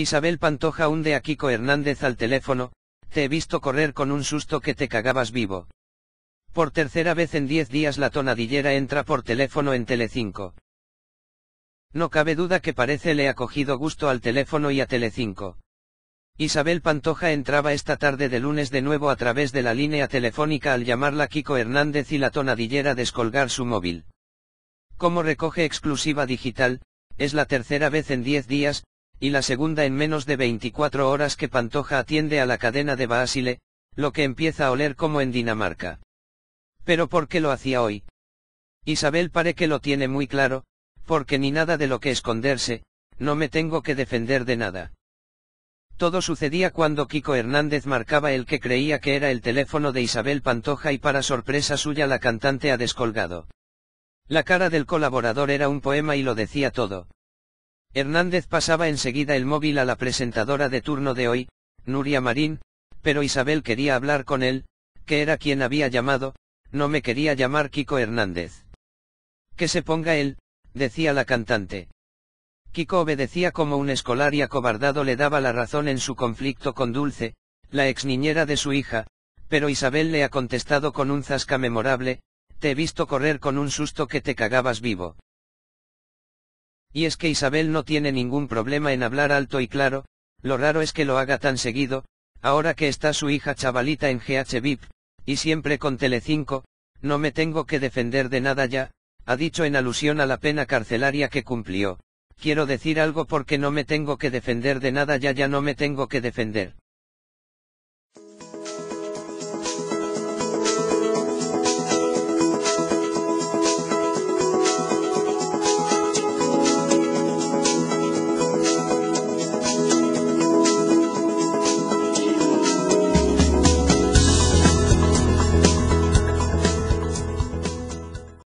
Isabel Pantoja hunde a Kiko Hernández al teléfono, te he visto correr con un susto que te cagabas vivo. Por tercera vez en diez días la tonadillera entra por teléfono en Telecinco. No cabe duda que parece le ha cogido gusto al teléfono y a Telecinco. Isabel Pantoja entraba esta tarde de lunes de nuevo a través de la línea telefónica al llamarla Kiko Hernández y la tonadillera descolgar su móvil. Como recoge exclusiva digital, es la tercera vez en diez días, y la segunda en menos de 24 horas que Pantoja atiende a la cadena de Basile, lo que empieza a oler como en Dinamarca. Pero ¿por qué lo hacía hoy? Isabel pare que lo tiene muy claro, porque ni nada de lo que esconderse, no me tengo que defender de nada. Todo sucedía cuando Kiko Hernández marcaba el que creía que era el teléfono de Isabel Pantoja y para sorpresa suya la cantante ha descolgado. La cara del colaborador era un poema y lo decía todo. Hernández pasaba enseguida el móvil a la presentadora de turno de hoy, Nuria Marín, pero Isabel quería hablar con él, que era quien había llamado, no me quería llamar Kiko Hernández. Que se ponga él, decía la cantante. Kiko obedecía como un escolar y acobardado le daba la razón en su conflicto con Dulce, la ex niñera de su hija, pero Isabel le ha contestado con un zasca memorable, te he visto correr con un susto que te cagabas vivo. Y es que Isabel no tiene ningún problema en hablar alto y claro, lo raro es que lo haga tan seguido, ahora que está su hija chavalita en GH VIP, y siempre con Telecinco, no me tengo que defender de nada ya, ha dicho en alusión a la pena carcelaria que cumplió. Quiero decir algo porque no me tengo que defender de nada ya ya no me tengo que defender.